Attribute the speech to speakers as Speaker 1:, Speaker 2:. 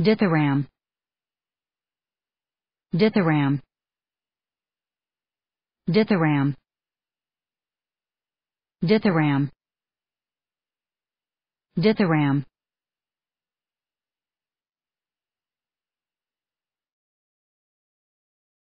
Speaker 1: dithyram dithyram dithyram dithyram dithyram